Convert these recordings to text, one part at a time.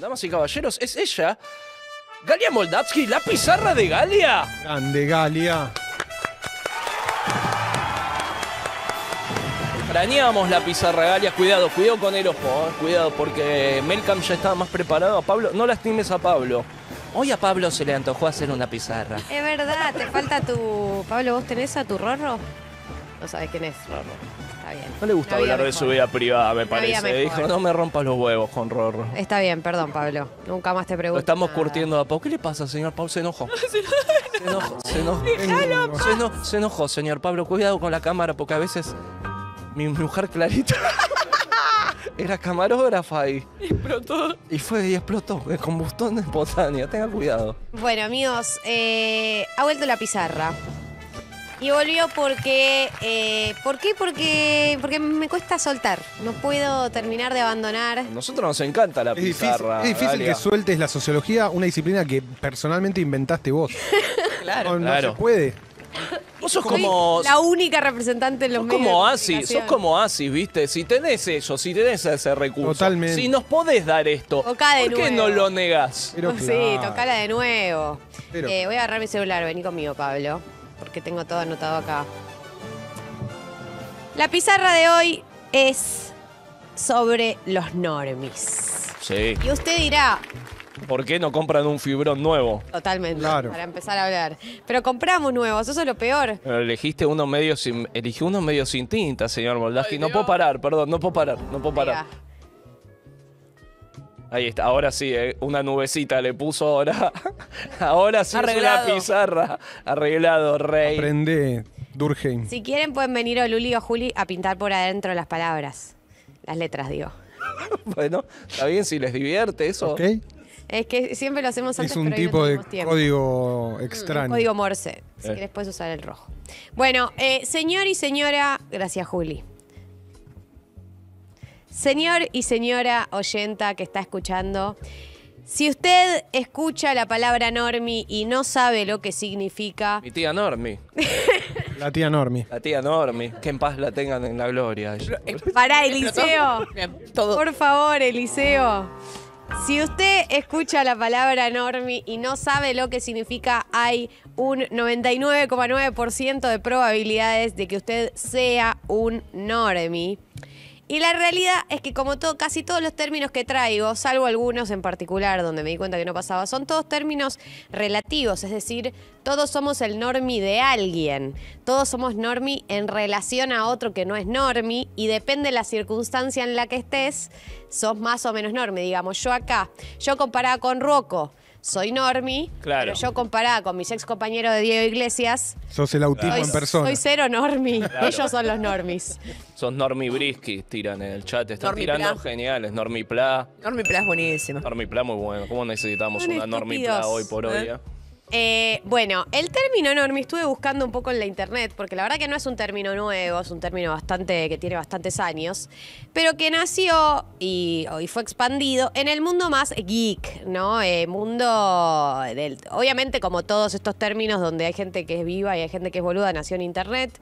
damas y caballeros, es ella, Galia Moldavsky, la pizarra de Galia. Grande Galia. Extrañamos la pizarra Galia, cuidado, cuidado con el ojo, eh. cuidado porque Melcam ya estaba más preparado. Pablo, no lastimes a Pablo. Hoy a Pablo se le antojó hacer una pizarra. Es verdad, te falta tu. Pablo, ¿vos tenés a tu Rorro? No sabes quién es Rorro. No le gusta hablar de su vida privada, me parece. Dijo, no me rompas los huevos con Rorro. Está bien, perdón, Pablo. Nunca más te pregunto. estamos curtiendo a Pau. ¿Qué le pasa, señor Pablo? Se enojó. se enojó. Se enojó. se, enojó señor Pablo. Cuidado con la cámara porque a veces mi mujer Clarita era camarógrafa y. Explotó. Y fue y explotó. de espontánea. Tenga cuidado. Bueno, amigos, eh, ha vuelto la pizarra. Y volvió porque. Eh, ¿Por qué? Porque, porque me cuesta soltar. No puedo terminar de abandonar. Nosotros nos encanta la pizarra. es difícil que sueltes la sociología, una disciplina que personalmente inventaste vos. claro. No, no se puede. Vos sos como. La única representante en los sos medios. Como sos como así ¿viste? Si tenés eso, si tenés ese recurso. Totalmente. Si nos podés dar esto, ¿por qué no lo negás? Sí, tocala de nuevo. Eh, voy a agarrar mi celular, vení conmigo, Pablo porque tengo todo anotado acá. La pizarra de hoy es sobre los normis. Sí. Y usted dirá, ¿Por qué no compran un fibrón nuevo? Totalmente. Claro. Para empezar a hablar. Pero compramos nuevos, eso es lo peor. elegiste uno medio sin. Eligió uno medio sin tinta, señor Moldaski. No puedo parar, perdón, no puedo parar, no puedo parar. Ahí está, ahora sí, eh, una nubecita le puso ahora. ahora sí Arreglado. pizarra. Arreglado, rey. Aprende, Durgen. Si quieren pueden venir o Luli o Juli a pintar por adentro las palabras. Las letras, digo. bueno, está bien si les divierte eso. Ok. Es que siempre lo hacemos antes, Es un tipo de código mm, extraño. Código Morse. Si eh. quieres usar el rojo. Bueno, eh, señor y señora, gracias Juli. Señor y señora oyenta que está escuchando, si usted escucha la palabra normi y no sabe lo que significa. Mi tía Normi. La tía Normi. La tía Normi. Que en paz la tengan en la gloria. Eh, Para Eliseo. Por favor, Eliseo. Si usted escucha la palabra normi y no sabe lo que significa, hay un 99,9% de probabilidades de que usted sea un normi. Y la realidad es que como todo, casi todos los términos que traigo, salvo algunos en particular donde me di cuenta que no pasaba, son todos términos relativos, es decir, todos somos el normi de alguien, todos somos normi en relación a otro que no es normi y depende de la circunstancia en la que estés, sos más o menos normi, digamos, yo acá, yo comparada con Rocco, soy normi, pero yo comparada con mis ex compañeros de Diego Iglesias. Sos el autismo en persona. Soy cero normi. Ellos son los normis. Son normi brisky, tiran en el chat. Están tirando geniales. normi pla. Normi pla es buenísimo. Normi pla muy bueno. ¿Cómo necesitamos una Normi pla hoy por hoy? Eh. Eh? Eh, bueno, el término enorme estuve buscando un poco en la internet, porque la verdad que no es un término nuevo, es un término bastante que tiene bastantes años, pero que nació y, hoy oh, fue expandido en el mundo más geek, ¿no? Eh, mundo del. Obviamente, como todos estos términos donde hay gente que es viva y hay gente que es boluda, nació en internet.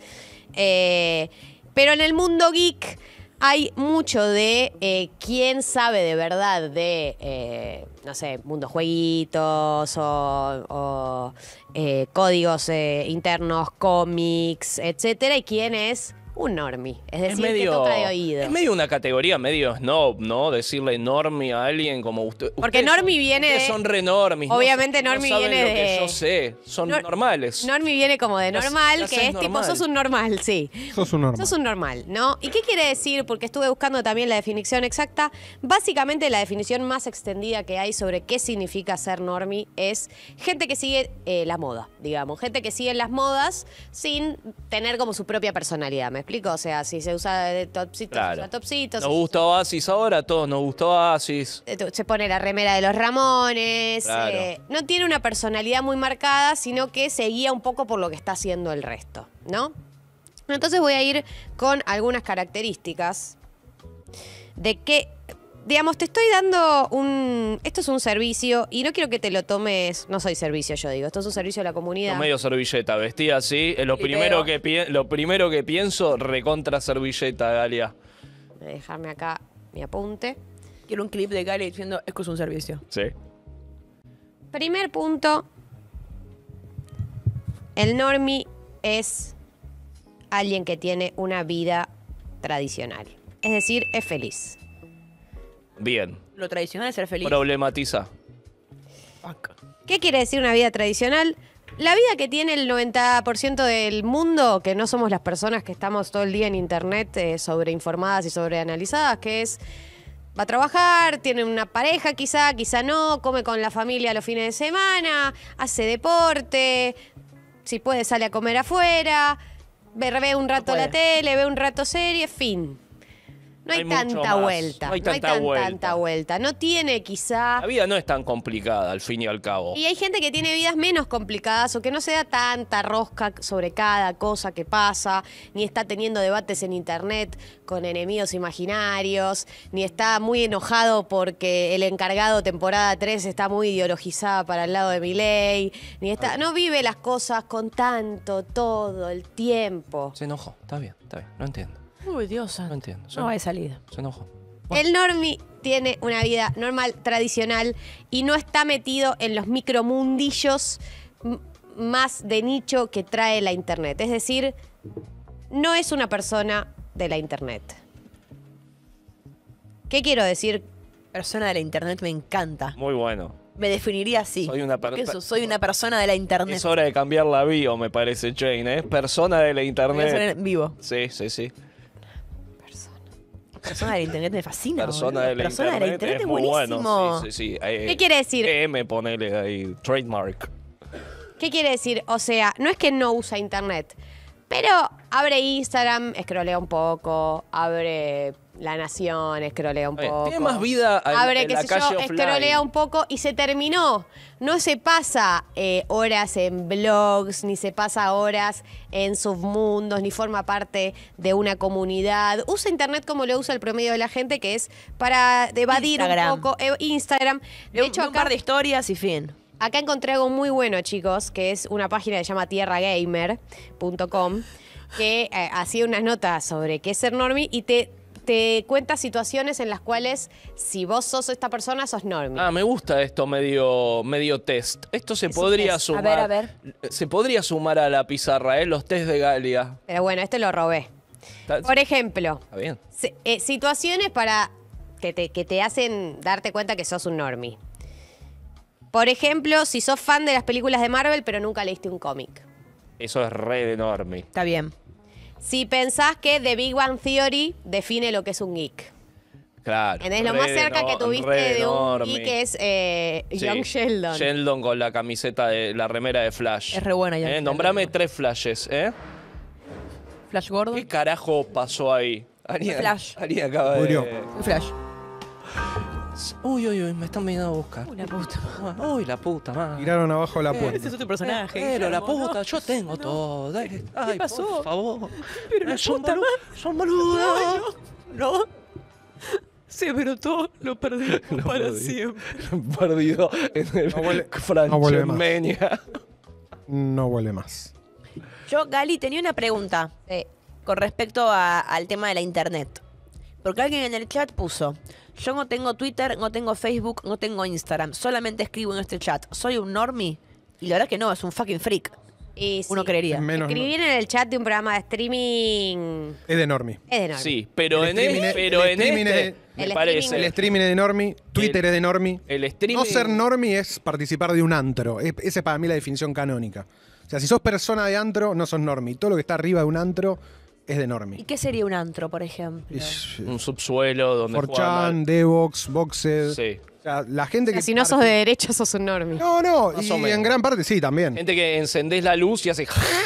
Eh, pero en el mundo geek hay mucho de eh, quién sabe de verdad de, eh, no sé, mundos jueguitos o, eh, códigos internos, cómics, etcétera, y quién es un normie, es decir, es medio, toca de oído. Es medio una categoría medio snob, ¿no? Decirle normie a alguien como usted. Porque normie viene. Son, son Obviamente normi viene de. yo sé, son normales. Normie viene como de normal, que es, tipo, sos un normal, sí. Sos un normal. Sos un normal, ¿no? ¿Y qué quiere decir? Porque estuve buscando también la definición exacta. Básicamente, la definición más extendida que hay sobre qué significa ser normie es gente que sigue eh, la moda, digamos. Gente que sigue las modas sin tener como su propia personalidad. ¿Me explico? O sea, si se usa de se usa topsitos. Nos gusta Oasis ahora, a todos nos gusta Oasis. Eh, se pone la remera de los Ramones. Eh, no tiene una personalidad muy marcada, sino que se guía un poco por lo que está haciendo el resto, ¿no? Entonces voy a ir con algunas características de qué digamos, te estoy dando un. Esto es un servicio y no quiero que te lo tomes. No soy servicio, yo digo. Esto es un servicio de la comunidad. medio servilleta, vestida así. Eh, lo primero, que lo primero que pienso, recontra servilleta, Galia. Dejarme acá mi apunte. Quiero un clip de Galia diciendo, esto es un servicio. Sí. Primer punto. El normi es alguien que tiene una vida tradicional. Es decir, es feliz. Bien. Lo tradicional es ser feliz. Problematiza. ¿Qué quiere decir una vida tradicional? La vida que tiene el 90% del mundo, que no somos las personas que estamos todo el día en internet eh, sobreinformadas y sobreanalizadas, que es va a trabajar, tiene una pareja quizá, quizá no, come con la familia los fines de semana, hace deporte, si puede sale a comer afuera, ve, un rato la tele, ve un rato serie, fin. No hay, tanta vuelta. No hay, tanta, vuelta. No tiene quizá... La vida no es tan complicada al fin y al cabo. Y hay gente que tiene vidas menos complicadas o que no se da tanta rosca sobre cada cosa que pasa, ni está teniendo debates en internet con enemigos imaginarios, ni está muy enojado porque el encargado temporada 3 está muy ideologizada para el lado de mi ni está... Ah. No vive las cosas con tanto, todo el tiempo. Se enojó, está bien, está bien, no entiendo. Uy, Dios. No entiendo. No hay salida. Se enojó. El normi tiene una vida normal, tradicional y no está metido en los micromundillos más de nicho que trae la internet. Es decir, no es una persona de la internet. ¿Qué quiero decir? Persona de la internet me encanta. Muy bueno. Me definiría así. Soy una soy una persona de la internet. Es hora de cambiar la bio, me parece, Jane. ¿eh? Persona de la internet. vivo. Sí, sí, sí. Persona del internet me fascina. Persona, del, persona internet del internet, es, buenísimo. Sí, sí, eh, ¿Qué quiere decir? Eh, M, ponele ahí, trademark. ¿Qué quiere decir? O sea, no es que no usa internet, pero abre Instagram, escrolea un poco, abre la Nación escrolea un poco. Tiene más vida al- en qué la sé calle yo, escrolea un poco y se terminó. No se pasa eh, horas en blogs, ni se pasa horas en submundos, ni forma parte de una comunidad. Usa Internet como lo usa el promedio de la gente, que es para evadir un poco eh, Instagram. De hecho, un par de historias y fin. acá encontré algo muy bueno, chicos, que es una página que se llama tierragamer.com, que eh, hacía unas notas sobre qué es ser normie y te te cuenta situaciones en las cuales si vos sos esta persona, sos normie. Ah, me gusta esto medio, medio test. Esto se podría sumar. A ver, a ver. Se podría sumar a la pizarra, ¿eh? Los test de Galia. Pero bueno, este lo robé. Por ejemplo, bien. Eh, situaciones para que te, que te hacen darte cuenta que sos un normie. Por ejemplo, si sos fan de las películas de Marvel, pero nunca leíste un cómic. Eso es re de enorme. Está bien si pensás que The Big Bang Theory define lo que es un geek. Claro. Es lo más cerca que tuviste de un geek es eh, Young Sheldon. Sheldon con la camiseta de la remera de Flash. Es re buena, Young eh, Nombrame tres flashes, ¿eh? Flash Gordon. ¿Qué carajo pasó ahí? Ari, Flash. Ari acaba de... Murió. Flash. Uy, uy, uy, me están viniendo a buscar. Uy, la puta ah, Uy, la puta más. Tiraron abajo la eh, puerta. ese es otro personaje. Eh, pero la puta, yo tengo todo. Ay, pasó? Por favor. Pero la eh, son, puta son maludas! No, Sí, pero todo lo perdí para siempre. Perdido en No huele no vuelve más. No huele más. Yo, Gali, tenía una pregunta con respecto al tema de la internet. Porque alguien en el chat puso, yo no tengo Twitter, no tengo Facebook, no tengo Instagram. Solamente escribo en este chat. Soy un normie. Y la verdad que no, es un fucking freak. Uno creería. Escribir en el chat de un programa de streaming Es de normie. es de normie. Sí, pero El en, el streaming es- de normie, Twitter es de normie. el No ser normie es participar de un antro. esa es para mí la definición canónica. O sea, si sos persona de antro, no sos normie. Todo lo que está arriba de un antro es de enorme. ¿Y qué sería un antro, por ejemplo? un subsuelo donde. Porchan, Devox, Boxes. Sí. O sea, la gente que. Si no sos de derecha, sos un normie. No, no, y en gran parte sí también. Gente que encendés la luz y hace.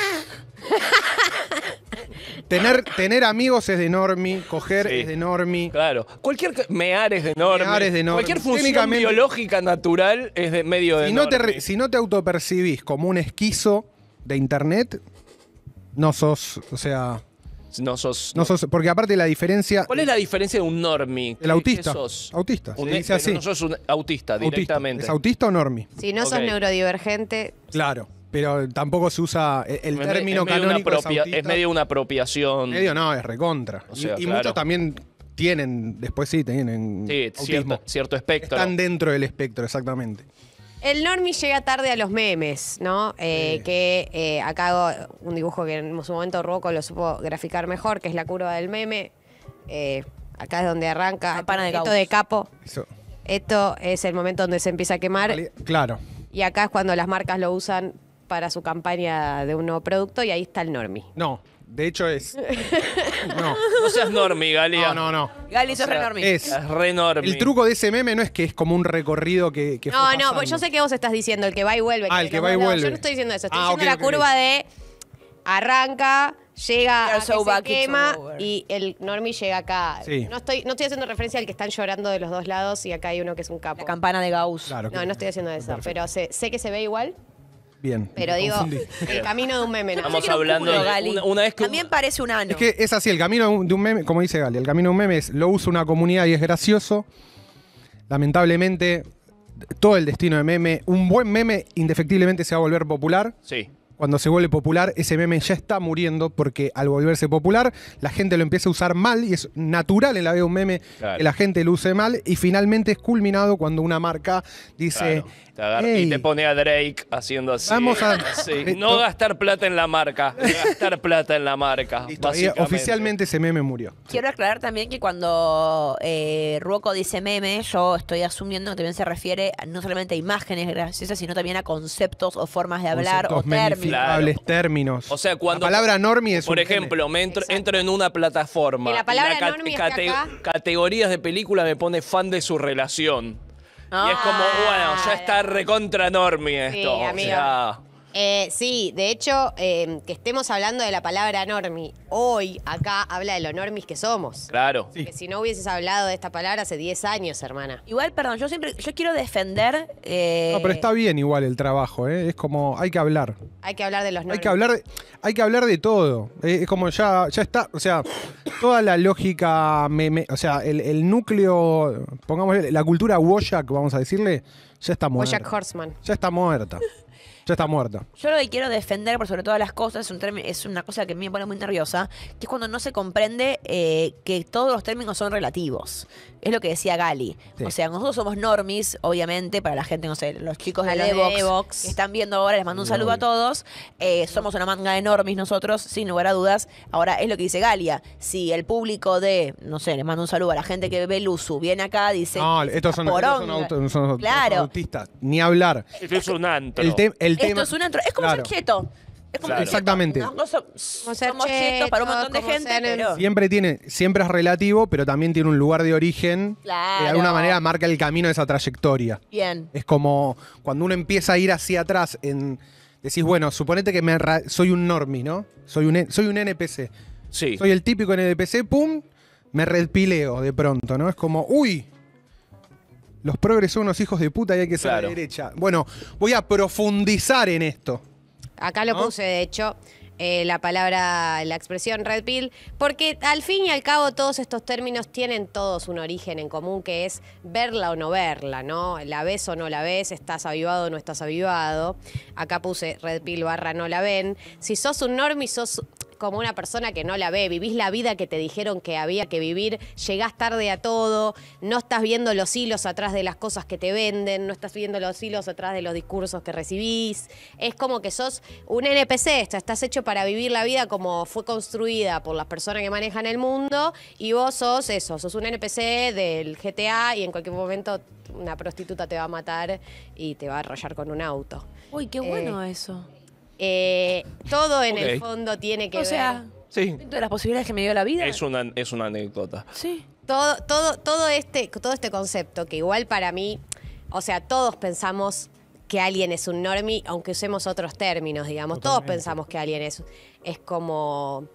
Tener, tener, amigos es de normie, coger es de normie. Claro. Cualquier mear es de normie. Mear es de normie. Cualquier función biológica natural es de medio de No te, si no te autopercibís como un esquizo de internet, no sos, o sea no sos. No porque aparte la diferencia. ¿Cuál es la diferencia de un normie? El autista. Autista. E- no sos autista ¿Es autista o normie? Si no sos neurodivergente. Claro. Pero tampoco se usa e- el término es es, medio una apropiación. Medio no, es recontra. y, muchos también tienen, después sí, tienen cierto espectro. Están dentro del espectro, exactamente. El Normi llega tarde a los memes, ¿no? Eh, que eh, acá hago un dibujo que en su momento Ruoco lo supo graficar mejor, que es la curva del meme. Eh, acá es donde arranca. esto de capo. Esto es el momento donde se empieza a quemar. Claro. Y acá es cuando las marcas lo usan para su campaña de un nuevo producto y ahí está el Normi. No, de hecho es. No. No seas normie, Gali. No, no, no. Gali, sos re Es. reNormi. re El truco de ese meme no es que es como un recorrido que. no, no, pues yo sé que vos estás diciendo el que va y vuelve. Ah, el que, va y vuelve. yo no estoy diciendo eso. Estoy ah, diciendo la curva de arranca, llega a se quema y el normie llega acá. Sí. No, estoy, no estoy haciendo referencia al que están llorando de los dos lados y acá hay uno que es un capo. La campana de Gauss. Claro, no, no estoy haciendo eso, pero sé que se ve igual. Bien. Pero digo, el camino de un meme. ¿no? Estamos hablando También parece un ano. Es que es así, el camino de un meme, como dice Gali, el camino de un meme es lo usa una comunidad y es gracioso. Lamentablemente, todo el destino de meme, un buen meme indefectiblemente se va a volver popular. Sí cuando se vuelve popular, ese meme ya está muriendo porque al volverse popular, la gente lo empieza a usar mal y es natural en la vida un meme que la gente lo use mal y finalmente es culminado cuando una marca dice... y te pone a Drake haciendo así. Vamos a... No gastar plata en la marca, gastar plata en la marca. oficialmente ese meme murió. Quiero aclarar también que cuando eh, Ruoco dice meme, yo estoy asumiendo que también se refiere no solamente a imágenes graciosas, sino también a conceptos o formas de hablar o términos hables términos. O sea, cuando. La palabra normie es. Por ejemplo, entro, en una plataforma. La palabra y Categorías de película me pone fan de su relación. y es como, ah. bueno, ya está recontra normie esto. o sea, eh, sí, de hecho, em, que estemos hablando de la palabra normi hoy acá habla de los normis que somos. Claro. Que si no hubieses hablado de esta palabra hace 10 años, hermana. Igual, perdón, yo siempre, yo quiero defender. Eh, no, pero está bien igual el trabajo, ¿eh? es como hay que hablar. Hay que hablar de los normis. Hay que hablar, de, hay que hablar de todo. Eh, es como ya, ya está, o sea, toda la lógica, o sea, el, el núcleo, pongamos la cultura Wojak, vamos a decirle, ya está muerta. Wojak Horseman. Ya está muerta está muerto. Yo lo que quiero defender por sobre todas las cosas es, un es una cosa que a mí me pone muy nerviosa, que es cuando no se comprende eh, que todos los términos son relativos. Es lo que decía Gali. O sea, nosotros somos normis, obviamente, para la gente, no sé, los chicos de Evox que están viendo ahora, les mando un saludo a todos. Eh, somos una manga de normis nosotros, sin lugar a dudas. Ahora, es lo que dice Galia. Si el público de, no sé, les mando un saludo a la gente que ve Luzu, viene acá, dice... No, estos son, autistas. Ni hablar. es un antro esto es un Es como ser Exactamente. somos chetos para un montón de gente, Siempre tiene, siempre es relativo, pero también tiene un lugar de origen. que De alguna manera marca el camino de esa trayectoria. Bien. Es como cuando uno empieza a ir hacia atrás en decís, bueno, suponete que me soy un normie, ¿no? Soy un e, soy un NPC. Sí. Soy el típico NPC, pum, me repileo de pronto, ¿no? Es como, uy, los progres son unos hijos de puta y hay que ser a la derecha. Bueno, voy a profundizar en esto. Acá lo puse, de hecho. Eh, la palabra, la expresión red pill, porque al fin y al cabo todos estos términos tienen todos un origen en común que es verla o no verla, ¿no? La ves o no la ves, estás avivado o no estás avivado. Acá puse red pill barra no la ven. Si sos un normie, sos como una persona que no la ve, vivís la vida que te dijeron que había que vivir, llegás tarde a todo, no estás viendo los hilos atrás de las cosas que te venden, no estás viendo los hilos atrás de los discursos que recibís, es como que sos un NPC, estás hecho para vivir la vida como fue construida por las personas que manejan el mundo y vos sos eso, sos un NPC del GTA y en cualquier momento una prostituta te va a matar y te va a arrollar con un auto. Uy, qué bueno eh, eso. Eh, todo en el fondo tiene que ver. sea, dentro de las posibilidades que me dio la vida. Es una, es una anécdota. Sí. todo, todo, todo, este, todo este concepto, que igual para mí, o sea, todos pensamos que alguien es un normie, aunque usemos otros términos, digamos, todos pensamos que alguien es, es como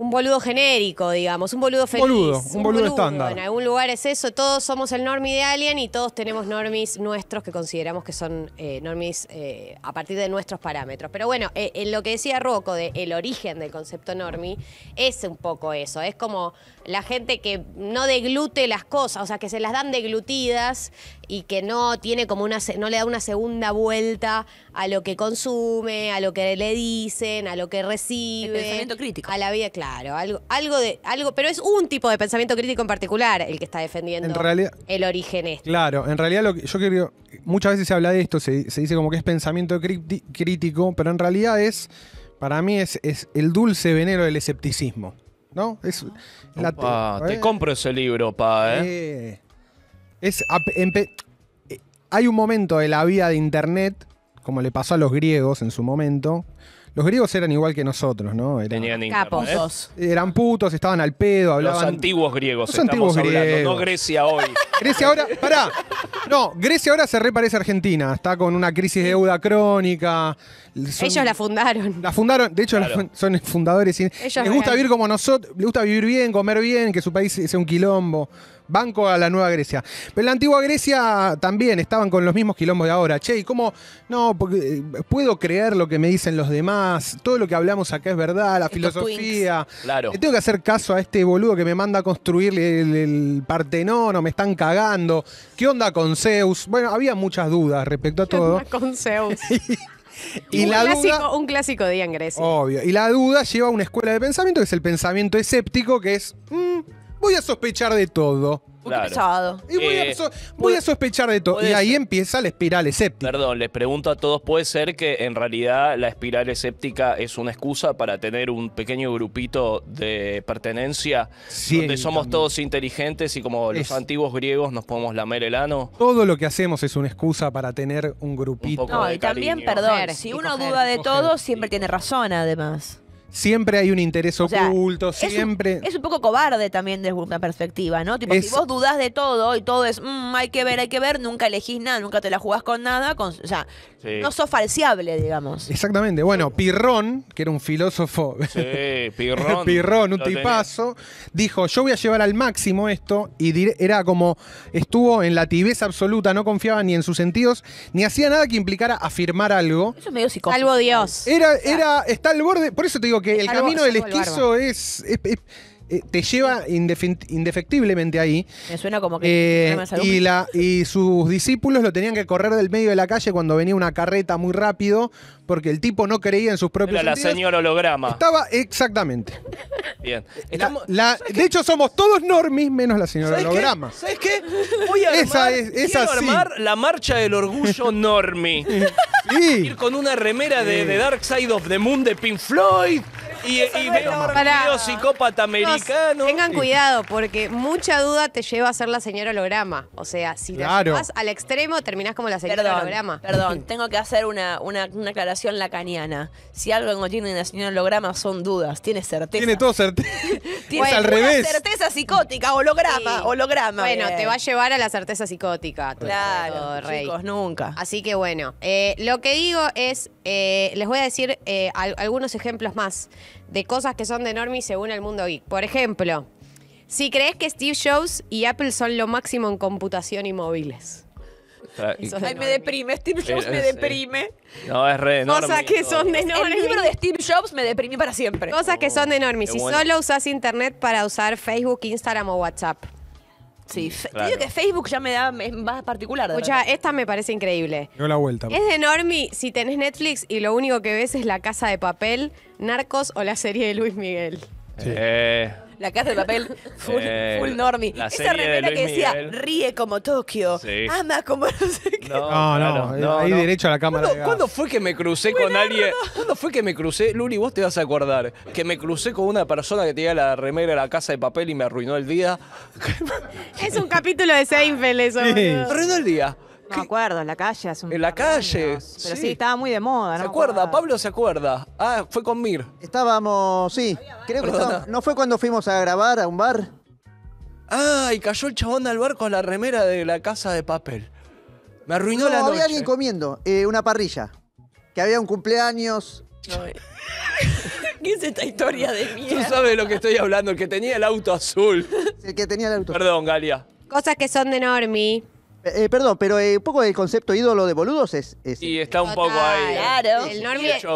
un boludo genérico, digamos, un boludo feliz. Boludo, un, boludo, estándar. En algún lugar es eso, todos somos el normie de Alien y todos tenemos normies nuestros que consideramos que son eh, eh a partir de nuestros parámetros. Pero bueno, eh, en lo que decía Rocco de el origen del concepto normie es un poco eso, es como la gente que no deglute las cosas, o sea, que se las dan deglutidas y que no tiene como una no le da una segunda vuelta a lo que consume, a lo que le dicen, a lo que recibe. El pensamiento crítico. A la vida, claro. Algo, algo de, algo, pero es un tipo de pensamiento crítico en particular el que está defendiendo en realidad, el origen este. Claro, en realidad lo que yo creo, muchas veces se habla de esto, se, dice como que es pensamiento crítico, pero en realidad es, para mí es, el dulce veneno del escepticismo. ¿No? Es te, ¿Eh? compro ese libro, pa, ¿eh? Eh, es, hay un momento de la vida de internet como le pasó a los griegos en su momento. Los griegos eran igual que nosotros, ¿no? Eran, Tenían capos. Eran putos, estaban al pedo, hablaban. Los antiguos griegos, los antiguos griegos. no Grecia hoy. Grecia ahora, pará. No, Grecia ahora se reparece a Argentina. Está con una crisis de deuda crónica. Ellos la fundaron. La fundaron, de hecho, son fundadores. y- les gusta vivir como nosotros, les gusta vivir bien, comer bien, que su país sea un quilombo banco a la Nueva Grecia. Pero la antigua Grecia también estaban con los mismos quilombos de ahora. Che, ¿y cómo? No, porque, eh, puedo creer lo que me dicen los demás, todo lo que hablamos acá es verdad, la filosofía. Claro. Tengo que hacer caso a este boludo que me manda a construir el, Partenón o me están cagando. ¿Qué onda con Zeus? Bueno, había muchas dudas respecto a todo. con Zeus. Y un, la clásico, un clásico día en Grecia. Obvio. Y la duda lleva a una escuela de pensamiento, que es el pensamiento escéptico, que es, mm, voy a sospechar de todo. Pesado. Y voy, a, eh, sospechar de todo. Y ahí empieza la espiral escéptica. Perdón, les pregunto a todos, ¿puede ser que en realidad la espiral escéptica es una excusa para tener un pequeño grupito de pertenencia sí, donde somos todos inteligentes y como los antiguos griegos nos podemos lamer el ano? Todo lo que hacemos es una excusa para tener un grupito. no, y también, perdón, si uno duda de todo, siempre tiene razón además. Siempre hay un interés oculto, siempre. Es un, poco cobarde también desde una perspectiva, ¿no? Tipo, si vos dudás de todo y todo es, mm, hay que ver, hay que ver, nunca elegís nada, nunca te la jugás con nada, con, o sea, no sos falseable, digamos. Exactamente. Bueno, Pirrón, que era un filósofo. Sí, Pirrón. Pirrón, un tipazo, dijo: Yo voy a llevar al máximo esto, y era como, estuvo en la tibieza absoluta, no confiaba ni en sus sentidos, ni hacía nada que implicara afirmar algo. Eso es medio Salvo Dios. Era, era, está al borde, por eso te digo que el camino del esquizo es, eh, te lleva indefectiblemente ahí. Me suena como que... Eh, y, la, y sus discípulos lo tenían que correr del medio de la calle cuando venía una carreta muy rápido, porque el tipo no creía en sus propios la señora holograma. Estaba exactamente. Bien. de hecho, somos todos normis menos la señora holograma. Qué? qué? Voy a esa es, la marcha del orgullo normi. Ir con una remera de, de Dark Side of the Moon de Pink Floyd. Y, veo psicópata americano. Tengan cuidado, porque mucha duda te lleva a ser la señora holograma. O sea, si te vas al extremo, terminás como la señora holograma. perdón, tengo que hacer una, aclaración lacaniana. Si algo no tiene la señora holograma son dudas, tiene certeza. Tiene todo certeza. Bueno, al revés. certeza psicótica, holograma, holograma. Bueno, te va a llevar a la certeza psicótica. Claro, Rey. chicos, nunca. Así que bueno, eh, lo que digo es, eh, les voy a decir eh, algunos ejemplos más de cosas que son de Normi según el mundo geek. Por ejemplo, si crees que Steve Jobs y Apple son lo máximo en computación y móviles. Ay, me deprime, Steve Jobs me deprime. No, es re Cosas que son enormes. El libro de Steve Jobs me deprimí para siempre. Cosas que son de enormes. Si solo usas internet para usar Facebook, Instagram o WhatsApp. Sí, te digo que Facebook ya me da más particular. Escucha, esta me parece increíble. No la vuelta. Es de Normi si tenés Netflix y lo único que ves es La Casa de Papel, Narcos o la serie de Luis Miguel. Sí. Eh, la casa de papel eh, full, full normie. Esa remera que decía, ríe como Tokio, ama como no sé qué. No, No, no, eh, ahí derecho a la cámara. ¿Cuándo, fue que me crucé con alguien? ¿Cuándo fue que me crucé? Luli, vos te vas a acordar. Que me crucé con una persona que tenía la remera de la casa de papel y me arruinó el día. Es un capítulo de Seinfeld eso. arruinó el día. No me acuerdo, en la calle un En la calle, Pero sí. estaba muy de moda, ¿no? ¿Se acuerda? Pablo se acuerda. Ah, fue con Mir. Estábamos, sí, creo que ¿No fue cuando fuimos a grabar a un bar? Ah, y cayó el chabón al bar con la remera de la casa de papel. Me arruinó la noche. había alguien comiendo, eh, una parrilla. Que había un cumpleaños. ¿Qué es esta historia de mierda? Tú sabes de lo que estoy hablando, el que tenía el auto azul. El que tenía el auto. Perdón, Galia. Cosas que son de Normie. Eh, perdón, pero eh, un poco el concepto ídolo de boludos es. es y está un poco ahí. Claro. El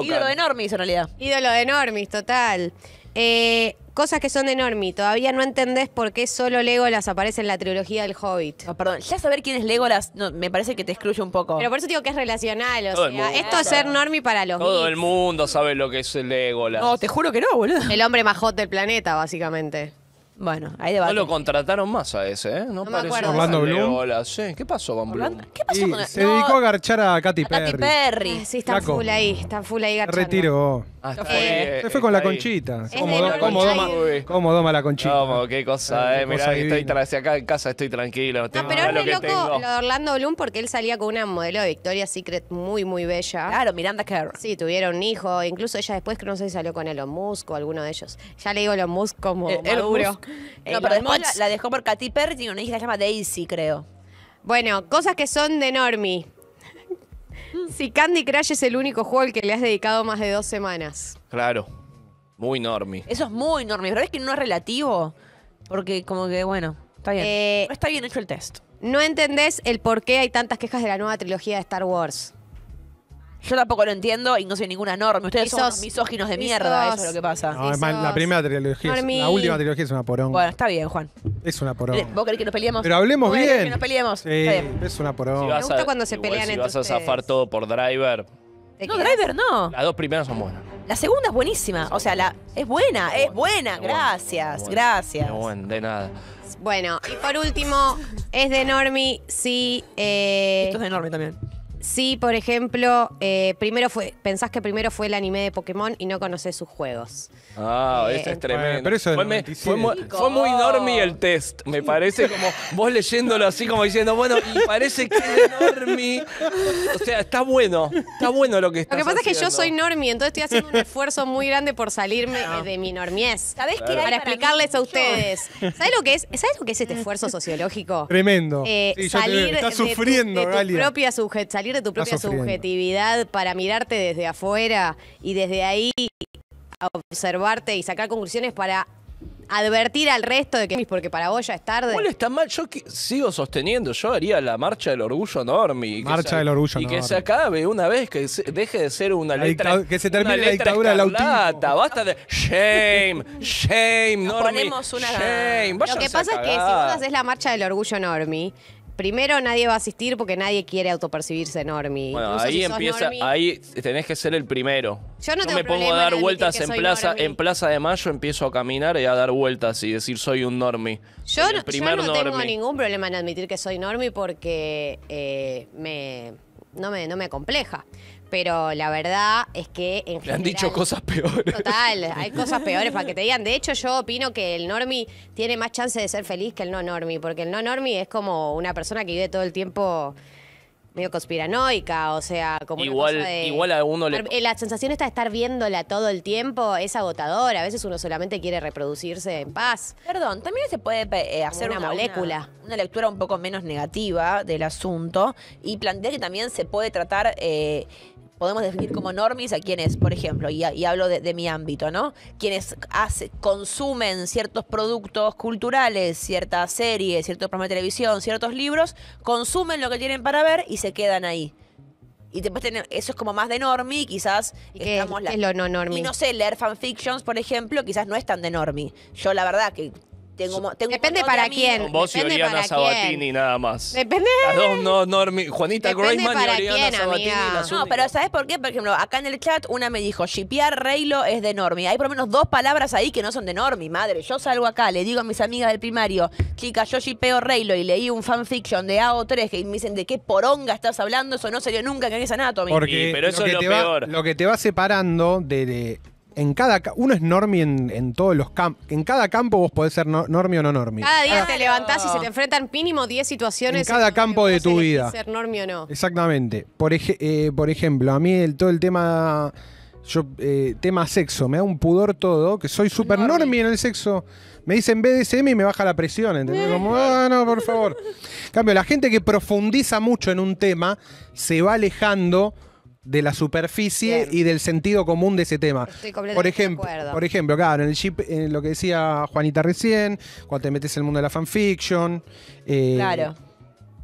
ídolo de normis en realidad. Ídolo de normis, total. Eh, cosas que son de Normis, Todavía no entendés por qué solo Legolas aparece en la trilogía del Hobbit. perdón, ya saber quién es Legolas no, me parece que te excluye un poco. Pero por eso digo que es relacional. O sea, esto es ser Normi para los Todo el mundo sabe lo que es Legolas. No, te juro que no, boludo. El hombre más del planeta, básicamente. Bueno, ahí debate. No lo contrataron más a ese, ¿eh? No, No me acuerdo. Orlando Bloom. sí. ¿Qué pasó con Bloom? ¿Qué pasó con se dedicó a garchar a Katy Perry Katy Perry. Sí, está full ahí, está full ahí garchando. Retiro. Ah, eh, fue. con la conchita. Cómo, doma, la conchita. ¿Cómo? qué cosa, eh. Mirá, estoy acá en casa estoy tranquilo. No, pero es loco lo de Orlando Bloom porque él salía con una modelo de Victoria's Secret muy, muy bella. Claro, Miranda Kerr. Sí, tuvieron un hijo. Incluso ella después, que no sé si salió con Elon Musk o alguno de ellos. Ya le digo Elon Musk como eh, el maduro. Eh, no, pero después la, dejó por Katy Perry y una hija que se llama Daisy, creo. Bueno, cosas que son de Normie. Si Candy Crush es el único juego al que le has dedicado más de dos semanas. Claro. Muy normie. Eso es muy normie, pero es que no es relativo. Porque como que, bueno, está bien. Eh, está bien hecho el test. No entendés el por qué hay tantas quejas de la nueva trilogía de Star Wars. Yo tampoco lo entiendo y no soy ninguna norma. Ustedes son misóginos de mierda, eso es lo que pasa. No, la primera trilogía, es, la última trilogía es una poronga. Bueno, está bien, Juan. Es una poronga. Eh, ¿Vos querés que nos peleemos? Pero hablemos bien. Que nos peleemos. Sí, es una poronga. Me gusta cuando se pelean Si vas a zafar todo por Driver. No, Driver no. Las dos primeras son buenas. La segunda es buenísima. O sea, la es buena, es buena. gracias, gracias. Bueno, de nada. Bueno, y por último, es de Normi, sí. Eh, Esto es de Normi también. Sí, por ejemplo, eh, primero fue, pensás que primero fue el anime de Pokémon y no conocés sus juegos. Ah, eh, eso es tremendo. fue, muy, fue, el test. Me parece como vos leyéndolo así, como diciendo, bueno, parece que es Normi. O sea, está bueno. Está bueno lo que está Lo que pasa es que yo soy normie, entonces estoy haciendo un esfuerzo muy grande por salirme ah. de mi normiez. ¿Sabés Para, explicarles a ustedes. ¿Sabés lo que es? ¿Sabés lo que es este esfuerzo sociológico? Tremendo. Eh, salir está sufriendo, de propia sujet, tu propia subjetividad para mirarte desde afuera y desde ahí observarte y sacar conclusiones para advertir al resto de que porque para vos ya es tarde. ¿Cuál está mal? Yo sigo sosteniendo, yo haría la marcha del orgullo normi Y marcha del orgullo Y que se acabe una vez, que deje de ser una Que se termine la dictadura la autismo. Basta de shame, shame, No Lo que pasa es que si vos haces la marcha del orgullo normi Primero, nadie va a asistir porque nadie quiere autopercibirse normie. ahí empieza, ahí tenés que ser el primero. Yo no tengo me pongo a dar vueltas en plaza, en Plaza de Mayo empiezo a caminar y a dar vueltas y decir soy un normie. Yo, no, no tengo ningún problema en admitir que soy normie porque eh, me, no, me, no me compleja pero la verdad es que en Le han dicho cosas peores. Total, hay cosas peores para que te digan. De hecho, yo opino que el normi tiene más chance de ser feliz que el no normi, porque el no normi es como una persona que vive todo el tiempo medio conspiranoica, o sea, como igual, una igual a uno le eh, la sensación esta de estar viéndola todo el tiempo es agotadora. A veces uno solamente quiere reproducirse en paz. Perdón, también se puede eh, hacer una, molécula, una, lectura un poco menos negativa del asunto y plantear que también se puede tratar eh, podemos definir como normis a quienes, por ejemplo, y, hablo de, mi ámbito, ¿no? Quienes consumen ciertos productos culturales, ciertas series, ciertos programas de televisión, ciertos libros, consumen lo que tienen para ver y se quedan ahí. Y después eso es como más de normie, quizás es lo no normie? Y no sé, leer fanfictions, por ejemplo, quizás no es tan de normie. Yo la verdad que Depende para quién. Vos y Oriana Sabatini, nada más. Depende. Las dos no, no Juanita y Oriana Sabatini. no, pero ¿sabes por qué? Por ejemplo, acá en el chat una me dijo, shipear Reylo es de Normi. Hay por lo menos dos palabras ahí que no son de Normi, madre. Yo salgo acá, le digo a mis amigas del primario, chicas, yo shipeo Reylo y leí un fanfiction de AO3 que me dicen, ¿de qué poronga estás hablando? Eso no salió nunca que en esa Anatomy. Porque, pero eso es lo, peor. lo que te va separando de en cada uno es normie en, todos los campos. En cada campo vos podés ser normie o no normie. Cada día te levantás y se te enfrentan mínimo 10 situaciones. En cada campo de tu vida. Ser normie o no. Exactamente. Por, eh, ejemplo, a mí todo el tema. Eh, tema sexo, me da un pudor todo, que soy súper normie. en el sexo. Me dicen BDSM y me baja la presión, ¿entendés? Como, eh. ah, no, por favor. cambio, la gente que profundiza mucho en un tema se va alejando de la superficie y del sentido común de ese tema. por ejemplo, por ejemplo, claro, en el chip, en eh, lo que decía Juanita recién, cuando te metes en el mundo de la fanfiction, eh, claro.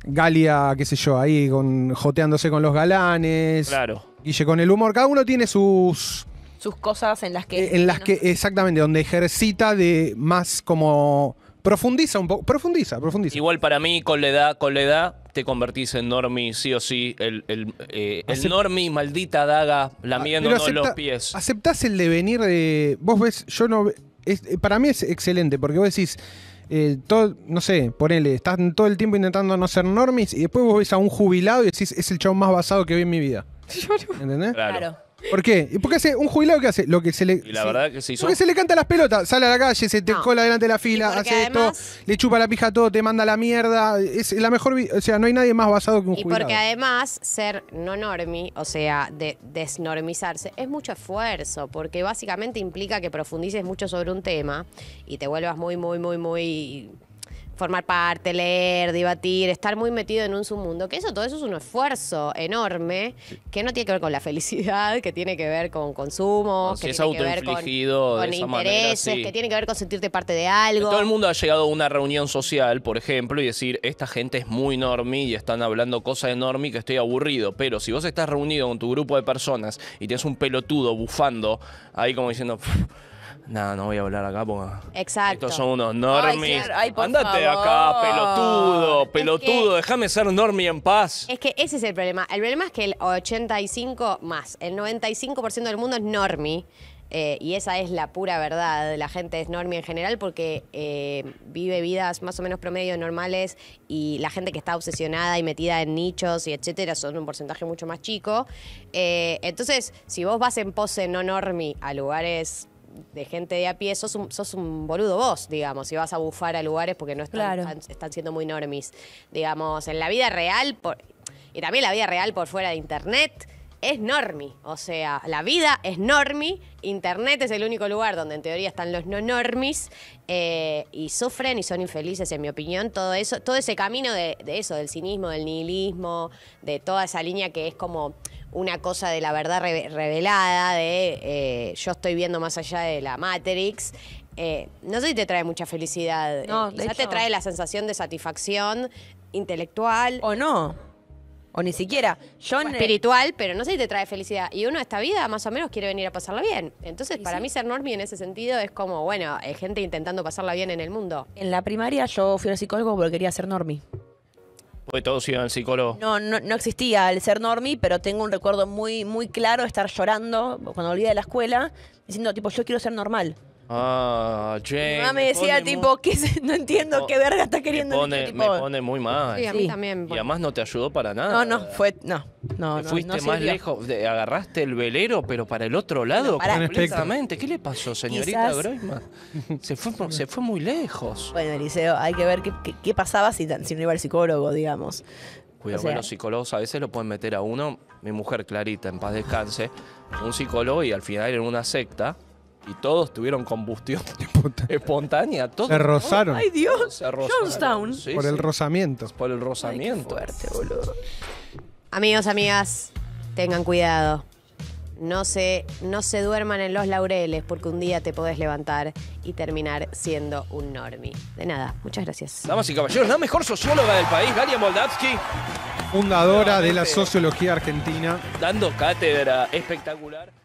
Galia, qué sé yo, ahí con, joteándose con los galanes, claro. Guille con el humor, cada uno tiene sus sus cosas en las que eh, en las que exactamente donde ejercita de más como Profundiza un poco, profundiza, profundiza. Igual para mí, con la edad, con la edad, te convertís en normie, sí o sí. El, el, eh, el normie, maldita daga, lamiéndonos los pies. Aceptás el devenir de. Vos ves, yo no. Es, eh, para mí es excelente, porque vos decís. Eh, todo, no sé, ponele, estás todo el tiempo intentando no ser normis y después vos ves a un jubilado y decís, es el chabón más basado que vi en mi vida. ¿Entendés? claro. ¿Por qué? Porque hace un jubilado que hace lo que se le. Y la verdad que se le canta las pelotas. Sale a la calle, se te cola delante de la fila, hace esto, le chupa la pija todo, te manda la mierda. Es la mejor. O sea, no hay nadie más basado que un jubilado. Y porque además, ser no normi, o sea, desnormizarse, es mucho esfuerzo, porque básicamente implica que profundices mucho sobre un tema y te vuelvas muy, muy, muy, muy formar parte, leer, debatir, estar muy metido en un submundo, que eso, todo eso es un esfuerzo enorme que no tiene que ver con la felicidad, que tiene que ver con consumo, que tiene que ver con, intereses, que tiene que ver con sentirte parte de algo. Todo el mundo ha llegado a una reunión social, por ejemplo, y decir, esta gente es muy normie y están hablando cosas enormes y que estoy aburrido, pero si vos estás reunido con tu grupo de personas y tienes un pelotudo bufando ahí como diciendo... No, no voy a hablar acá porque. Exacto. Estos son unos normies. Ay, Andate acá, pelotudo, pelotudo, déjame ser normie en paz. Es que ese es el problema. El problema es que el 85 más, el 95% del mundo es normie. Eh, y esa es la pura verdad. La gente es normie en general porque eh, vive vidas más o menos promedio normales y la gente que está obsesionada y metida en nichos y etcétera son un porcentaje mucho más chico. Eh, entonces, si vos vas en pose no normie a lugares de gente de a pie, sos un, boludo vos, digamos, si vas a bufar a lugares porque no están, están, siendo muy normis. Digamos, en la vida real, y también la vida real por fuera de internet, es normi. O sea, la vida es normi, internet es el único lugar donde en teoría están los no normis, eh, y sufren y son infelices, en mi opinión, todo eso, todo ese camino de, de eso, del cinismo, del nihilismo, de toda esa línea que es como una cosa de la verdad revelada, de eh, yo estoy viendo más allá de la Matrix. Eh, no sé si te trae mucha felicidad. No, eh, te trae la sensación de satisfacción intelectual. O no. O ni siquiera. espiritual, pero no sé si te trae felicidad. Y uno a esta vida más o menos quiere venir a pasarla bien. Entonces, para mí ser normie en ese sentido es como, bueno, hay gente intentando pasarla bien en el mundo. En la primaria yo fui al psicólogo porque quería ser normie todos iban psicólogo. No, no, existía el ser normi pero tengo un recuerdo muy, muy claro de estar llorando cuando olvidé de la escuela, diciendo, tipo, yo quiero ser normal. Ah, me, decía, tipo, que no entiendo qué verga está queriendo decir, este me pone muy mal. a mí también. Y además no te ayudó para nada. No, no, fue. No, no, Fuiste más lejos, agarraste el velero, pero para el otro lado, completamente. ¿Qué le pasó, señorita Groisman? Se fue, se fue muy lejos. Bueno, Eliseo, hay que ver qué, pasaba si, no iba al psicólogo, digamos. Cuidado, bueno, psicólogos a veces lo pueden meter a uno. Mi mujer Clarita, en paz descanse, un psicólogo y al final en una secta y todos tuvieron combustión espontánea. Todos, se rozaron. Ay, Dios. Se rozaron. Johnstown. por el rozamiento. Por el rozamiento. boludo. Amigos, amigas, tengan cuidado. No se, no se duerman en los laureles porque un día te podés levantar y terminar siendo un normie. De nada, muchas gracias. Damas y caballeros, la mejor socióloga del país, Daria Moldavsky. Fundadora de la sociología argentina. Dando cátedra espectacular.